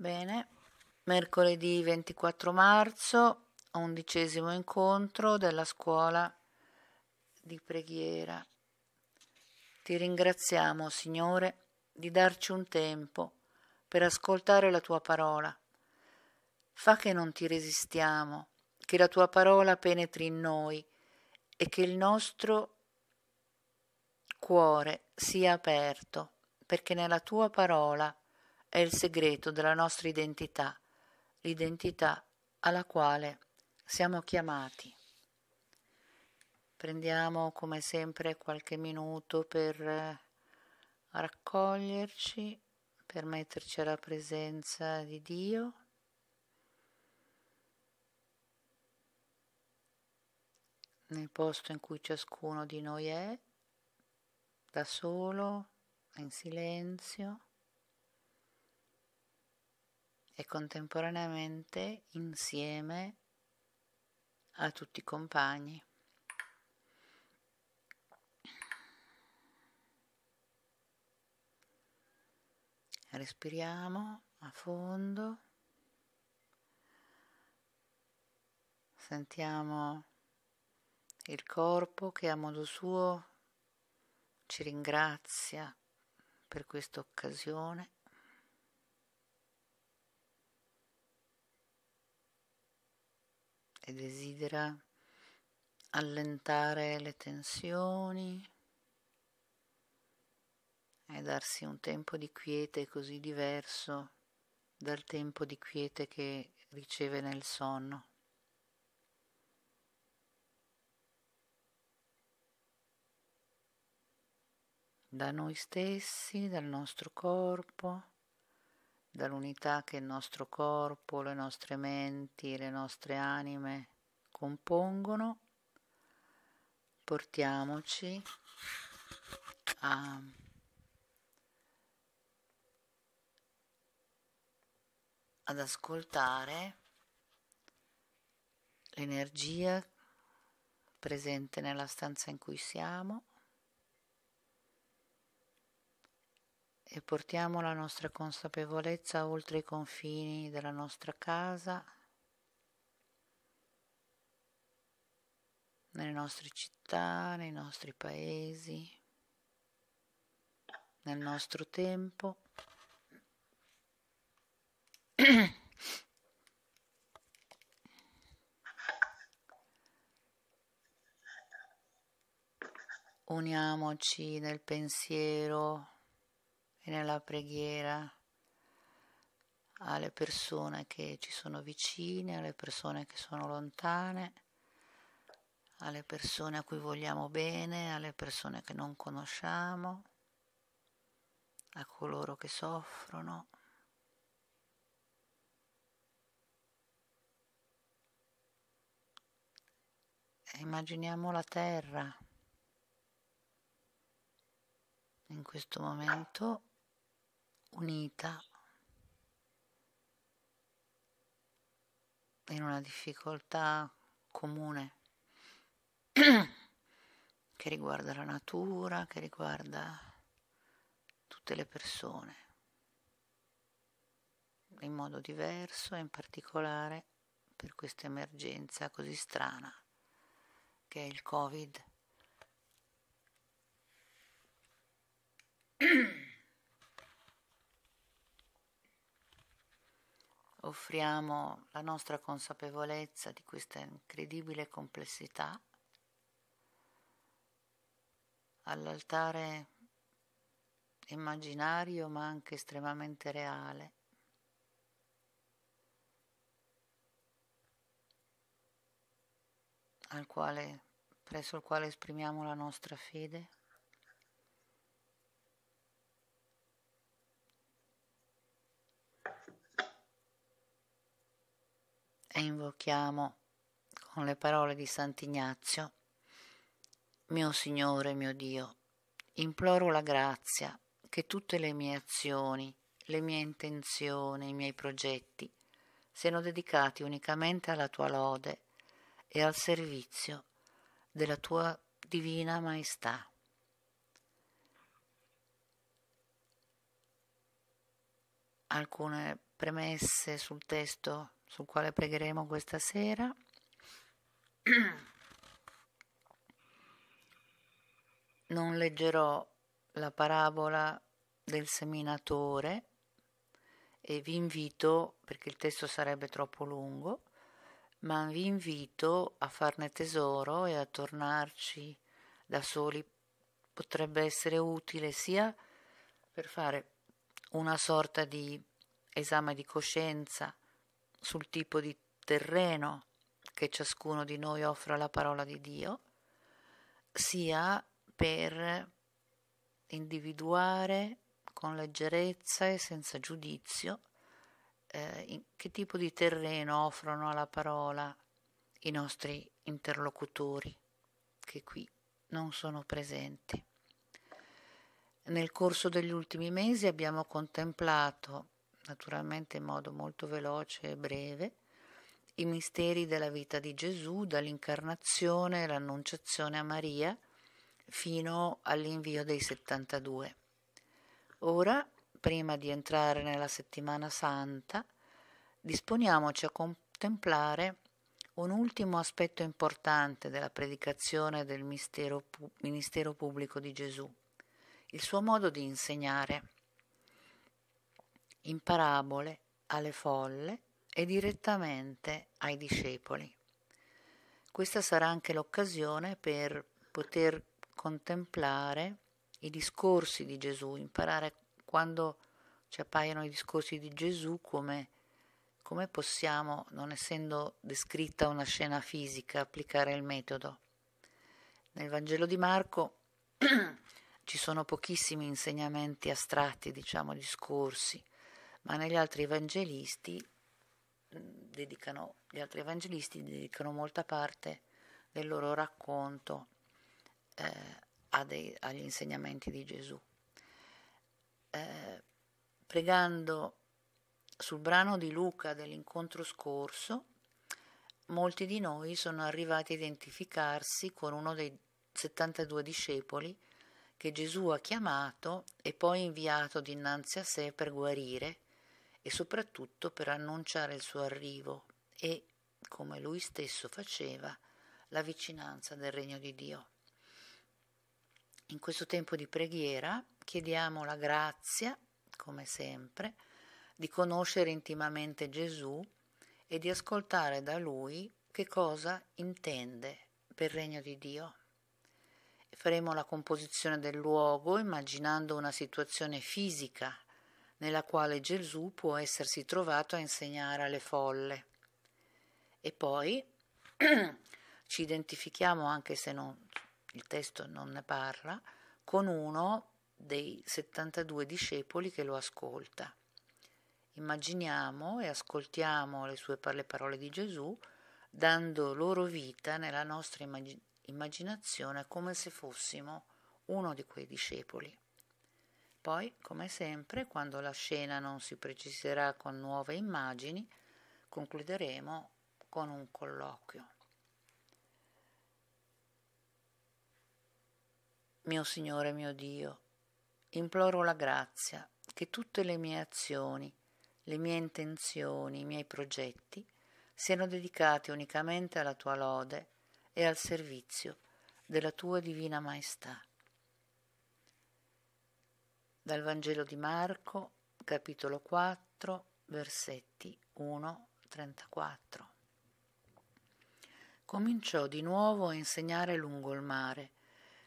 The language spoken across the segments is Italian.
Bene, mercoledì 24 marzo, undicesimo incontro della scuola di preghiera. Ti ringraziamo, Signore, di darci un tempo per ascoltare la tua parola. Fa che non ti resistiamo, che la tua parola penetri in noi e che il nostro cuore sia aperto, perché nella tua parola è il segreto della nostra identità, l'identità alla quale siamo chiamati. Prendiamo come sempre qualche minuto per eh, raccoglierci, per metterci alla presenza di Dio. nel posto in cui ciascuno di noi è, da solo, in silenzio e contemporaneamente insieme a tutti i compagni. Respiriamo a fondo, sentiamo il corpo che a modo suo ci ringrazia per questa occasione che desidera allentare le tensioni e darsi un tempo di quiete così diverso dal tempo di quiete che riceve nel sonno. Da noi stessi, dal nostro corpo dall'unità che il nostro corpo, le nostre menti, le nostre anime compongono, portiamoci a ad ascoltare l'energia presente nella stanza in cui siamo e portiamo la nostra consapevolezza oltre i confini della nostra casa, nelle nostre città, nei nostri paesi, nel nostro tempo. Uniamoci nel pensiero e nella preghiera alle persone che ci sono vicine, alle persone che sono lontane, alle persone a cui vogliamo bene, alle persone che non conosciamo, a coloro che soffrono. immaginiamo la terra in questo momento unita in una difficoltà comune che riguarda la natura, che riguarda tutte le persone, in modo diverso e in particolare per questa emergenza così strana che è il Covid. offriamo la nostra consapevolezza di questa incredibile complessità all'altare immaginario ma anche estremamente reale. Quale, presso il quale esprimiamo la nostra fede. e invochiamo con le parole di Sant'Ignazio, mio Signore, mio Dio, imploro la grazia che tutte le mie azioni, le mie intenzioni, i miei progetti siano dedicati unicamente alla tua lode e al servizio della tua divina maestà. Alcune premesse sul testo sul quale pregheremo questa sera. Non leggerò la parabola del seminatore e vi invito, perché il testo sarebbe troppo lungo, ma vi invito a farne tesoro e a tornarci da soli. Potrebbe essere utile sia per fare una sorta di esame di coscienza, sul tipo di terreno che ciascuno di noi offre alla parola di Dio, sia per individuare con leggerezza e senza giudizio eh, che tipo di terreno offrono alla parola i nostri interlocutori che qui non sono presenti. Nel corso degli ultimi mesi abbiamo contemplato naturalmente in modo molto veloce e breve, i misteri della vita di Gesù, dall'incarnazione, e l'annunciazione a Maria, fino all'invio dei 72. Ora, prima di entrare nella settimana santa, disponiamoci a contemplare un ultimo aspetto importante della predicazione del mistero, ministero pubblico di Gesù, il suo modo di insegnare in parabole alle folle e direttamente ai discepoli. Questa sarà anche l'occasione per poter contemplare i discorsi di Gesù, imparare quando ci appaiono i discorsi di Gesù come, come possiamo, non essendo descritta una scena fisica, applicare il metodo. Nel Vangelo di Marco ci sono pochissimi insegnamenti astratti, diciamo discorsi, ma negli altri evangelisti mm, dedicano, gli altri evangelisti dedicano molta parte del loro racconto eh, dei, agli insegnamenti di Gesù. Eh, pregando sul brano di Luca dell'incontro scorso, molti di noi sono arrivati a identificarsi con uno dei 72 discepoli che Gesù ha chiamato e poi inviato dinanzi a sé per guarire e soprattutto per annunciare il suo arrivo e, come lui stesso faceva, la vicinanza del regno di Dio. In questo tempo di preghiera chiediamo la grazia, come sempre, di conoscere intimamente Gesù e di ascoltare da lui che cosa intende per regno di Dio. Faremo la composizione del luogo immaginando una situazione fisica nella quale Gesù può essersi trovato a insegnare alle folle. E poi ci identifichiamo, anche se non, il testo non ne parla, con uno dei 72 discepoli che lo ascolta. Immaginiamo e ascoltiamo le sue le parole di Gesù, dando loro vita nella nostra immaginazione come se fossimo uno di quei discepoli. Poi, come sempre, quando la scena non si preciserà con nuove immagini, concluderemo con un colloquio. Mio Signore, mio Dio, imploro la grazia che tutte le mie azioni, le mie intenzioni, i miei progetti siano dedicati unicamente alla tua lode e al servizio della tua divina maestà. Dal Vangelo di Marco, capitolo 4, versetti 1-34. Cominciò di nuovo a insegnare lungo il mare.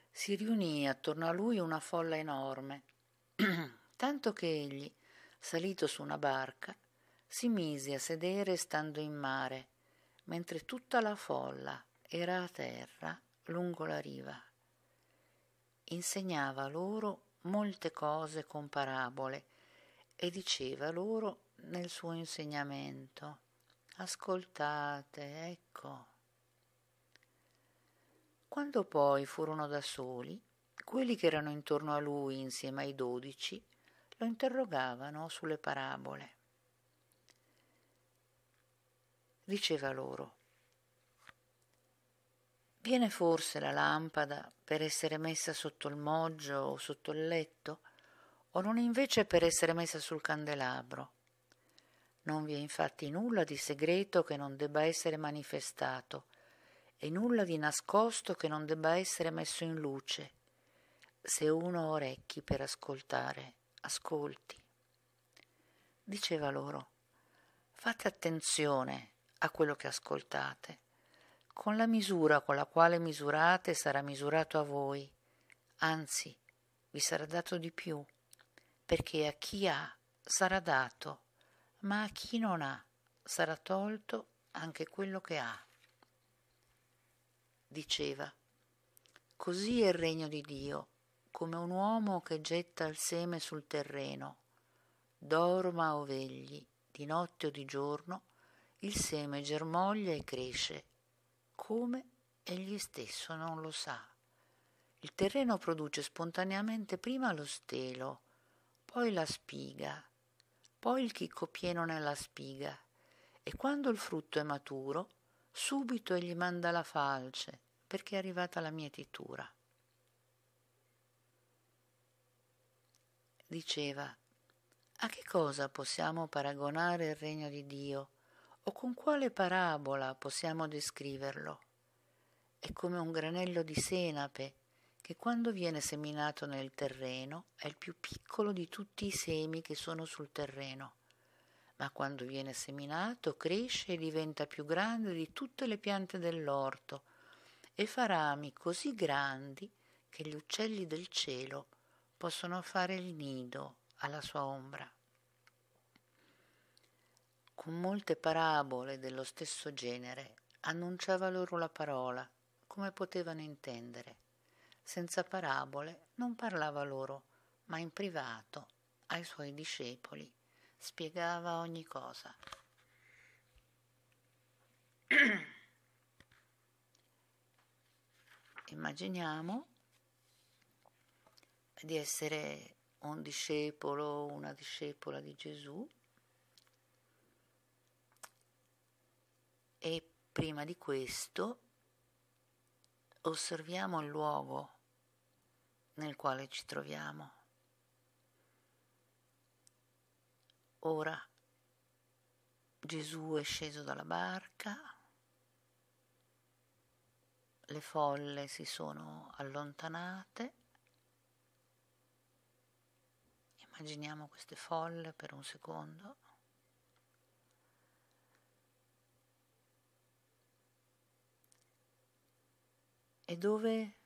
Si riunì attorno a lui una folla enorme, tanto che egli, salito su una barca, si mise a sedere stando in mare, mentre tutta la folla era a terra lungo la riva. Insegnava loro molte cose con parabole e diceva loro nel suo insegnamento, ascoltate, ecco. Quando poi furono da soli, quelli che erano intorno a lui insieme ai dodici lo interrogavano sulle parabole. Diceva loro, Viene forse la lampada per essere messa sotto il moggio o sotto il letto, o non invece per essere messa sul candelabro? Non vi è infatti nulla di segreto che non debba essere manifestato, e nulla di nascosto che non debba essere messo in luce. Se uno ha orecchi per ascoltare, ascolti. Diceva loro, fate attenzione a quello che ascoltate con la misura con la quale misurate sarà misurato a voi, anzi vi sarà dato di più, perché a chi ha sarà dato, ma a chi non ha sarà tolto anche quello che ha. Diceva, così è il regno di Dio, come un uomo che getta il seme sul terreno, dorma o vegli, di notte o di giorno, il seme germoglia e cresce come egli stesso non lo sa. Il terreno produce spontaneamente prima lo stelo, poi la spiga, poi il chicco pieno nella spiga e quando il frutto è maturo, subito egli manda la falce perché è arrivata la mietitura. Diceva, a che cosa possiamo paragonare il regno di Dio? o con quale parabola possiamo descriverlo? È come un granello di senape che quando viene seminato nel terreno è il più piccolo di tutti i semi che sono sul terreno, ma quando viene seminato cresce e diventa più grande di tutte le piante dell'orto e fa rami così grandi che gli uccelli del cielo possono fare il nido alla sua ombra con molte parabole dello stesso genere, annunciava loro la parola, come potevano intendere. Senza parabole non parlava loro, ma in privato, ai suoi discepoli, spiegava ogni cosa. Immaginiamo di essere un discepolo, o una discepola di Gesù e prima di questo osserviamo il luogo nel quale ci troviamo. Ora Gesù è sceso dalla barca, le folle si sono allontanate. Immaginiamo queste folle per un secondo. e dove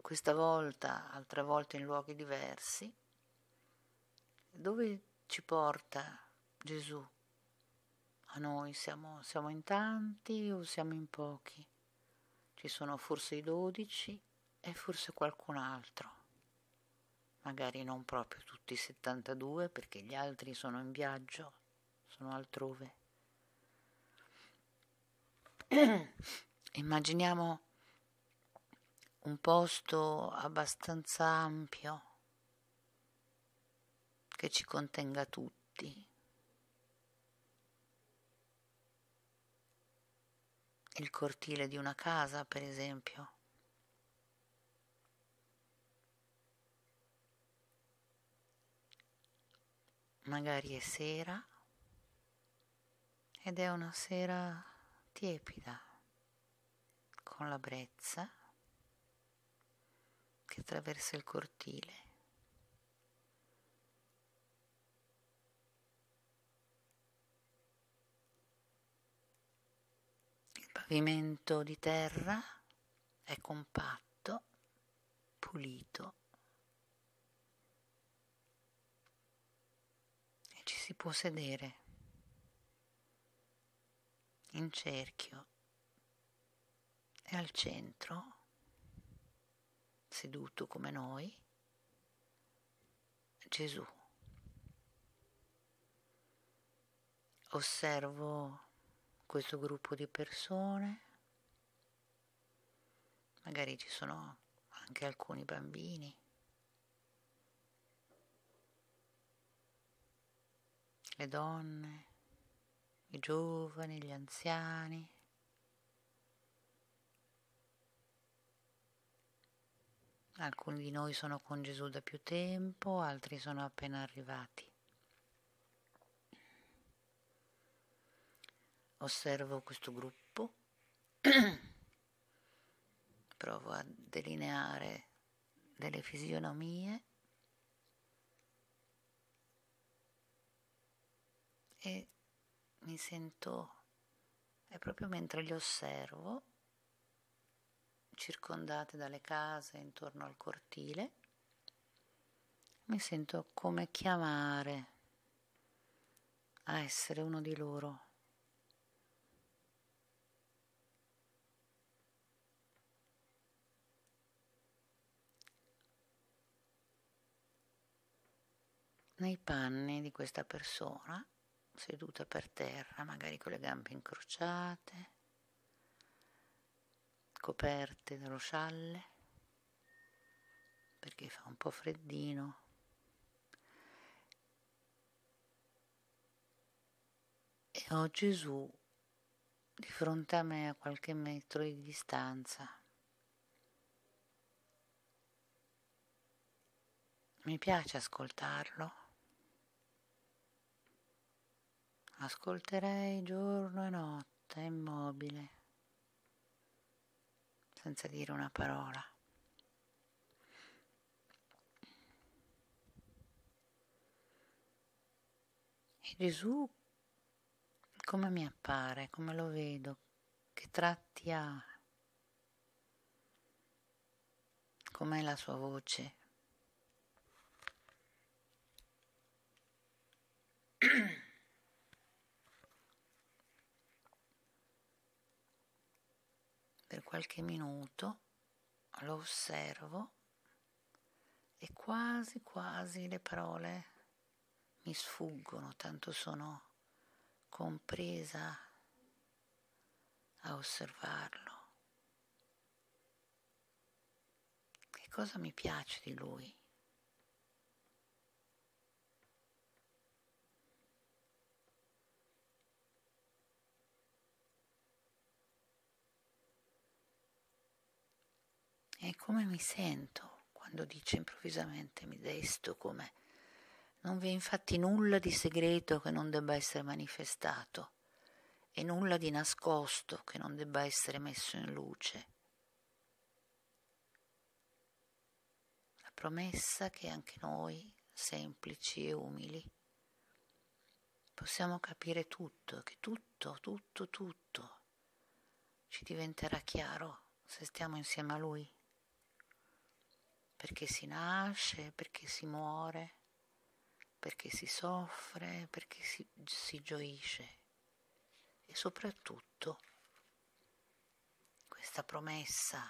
questa volta, altre volte in luoghi diversi, dove ci porta Gesù? A noi siamo, siamo in tanti o siamo in pochi? Ci sono forse i dodici e forse qualcun altro, magari non proprio tutti i 72 perché gli altri sono in viaggio, sono altrove. Immaginiamo un posto abbastanza ampio che ci contenga tutti. Il cortile di una casa, per esempio. Magari è sera ed è una sera tiepida, con la brezza che attraversa il cortile. Il pavimento di terra è compatto, pulito e ci si può sedere in cerchio e al centro seduto come noi, Gesù. Osservo questo gruppo di persone, magari ci sono anche alcuni bambini. Le donne, i giovani, gli anziani. Alcuni di noi sono con Gesù da più tempo, altri sono appena arrivati. Osservo questo gruppo, provo a delineare delle fisionomie e mi sento, è proprio mentre li osservo circondate dalle case intorno al cortile, mi sento come chiamare a essere uno di loro. nei panni di questa persona seduta per terra, magari con le gambe incrociate, coperte dallo scialle perché fa un po' freddino e ho Gesù di fronte a me a qualche metro di distanza. Mi piace ascoltarlo. Ascolterei giorno e notte immobile senza dire una parola. E Gesù come mi appare, come lo vedo, che tratti ha, com'è la sua voce. qualche minuto, lo osservo e quasi quasi le parole mi sfuggono, tanto sono compresa a osservarlo. Che cosa mi piace di lui? E come mi sento quando dice improvvisamente mi desto come non vi è infatti nulla di segreto che non debba essere manifestato e nulla di nascosto che non debba essere messo in luce. La promessa che anche noi, semplici e umili, possiamo capire tutto, che tutto, tutto, tutto ci diventerà chiaro se stiamo insieme a Lui perché si nasce, perché si muore, perché si soffre, perché si, si gioisce e soprattutto questa promessa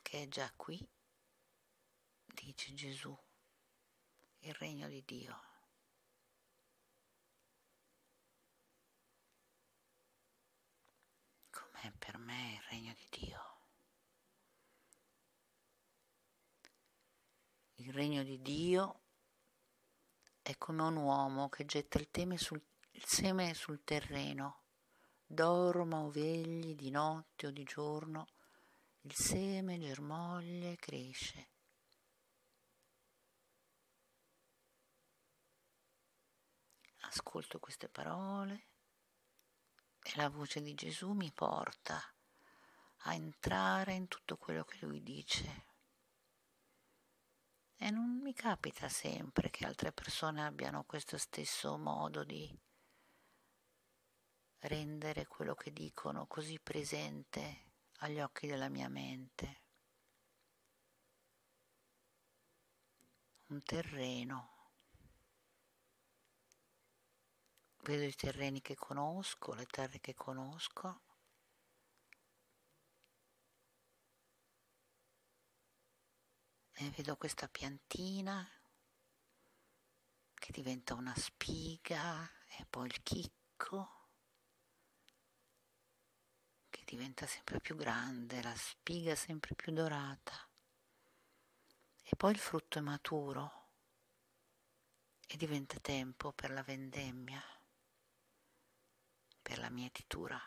che è già qui, dice Gesù, il regno di Dio. Com'è per me il regno di Dio? Il regno di Dio è come un uomo che getta il, teme sul, il seme sul terreno. Dorma o vegli di notte o di giorno, il seme germoglia e cresce. Ascolto queste parole e la voce di Gesù mi porta a entrare in tutto quello che lui dice. E non mi capita sempre che altre persone abbiano questo stesso modo di rendere quello che dicono così presente agli occhi della mia mente. Un terreno. Vedo i terreni che conosco, le terre che conosco. e eh, vedo questa piantina che diventa una spiga e poi il chicco che diventa sempre più grande, la spiga sempre più dorata e poi il frutto è maturo e diventa tempo per la vendemmia, per la mietitura.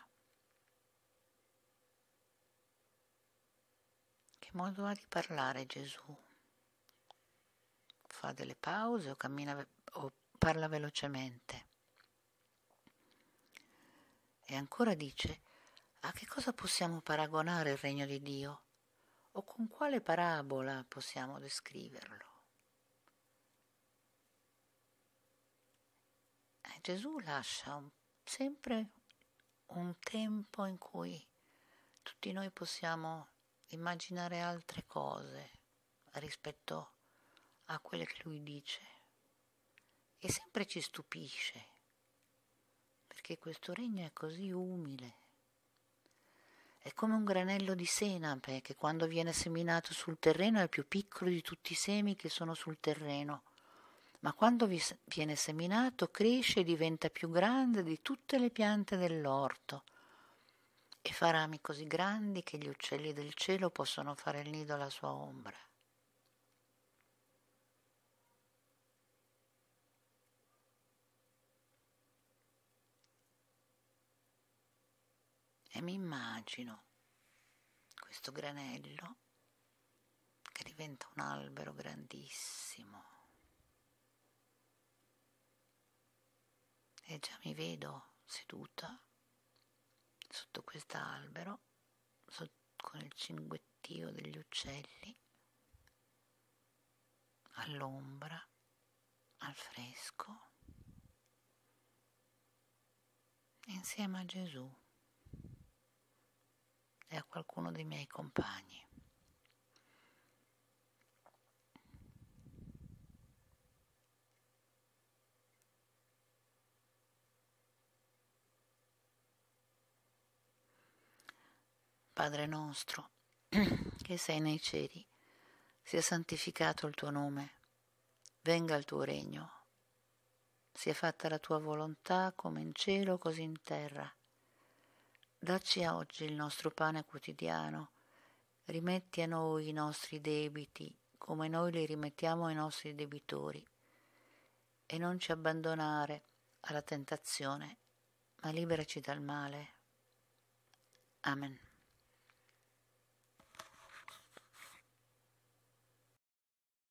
Che modo ha di parlare Gesù? fa delle pause o, cammina, o parla velocemente. E ancora dice, a che cosa possiamo paragonare il regno di Dio? O con quale parabola possiamo descriverlo? E eh, Gesù lascia un, sempre un tempo in cui tutti noi possiamo immaginare altre cose rispetto a a quello che lui dice e sempre ci stupisce, perché questo regno è così umile. È come un granello di senape che quando viene seminato sul terreno è più piccolo di tutti i semi che sono sul terreno, ma quando viene seminato cresce e diventa più grande di tutte le piante dell'orto e fa rami così grandi che gli uccelli del cielo possono fare il nido alla sua ombra. mi immagino questo granello che diventa un albero grandissimo. E già mi vedo seduta sotto quest'albero con il cinguettio degli uccelli all'ombra, al fresco, insieme a Gesù e a qualcuno dei miei compagni. Padre nostro, che sei nei cieli, sia santificato il tuo nome, venga il tuo regno, sia fatta la tua volontà come in cielo così in terra. Dacci oggi il nostro pane quotidiano. Rimetti a noi i nostri debiti, come noi li rimettiamo ai nostri debitori. E non ci abbandonare alla tentazione, ma liberaci dal male. Amen.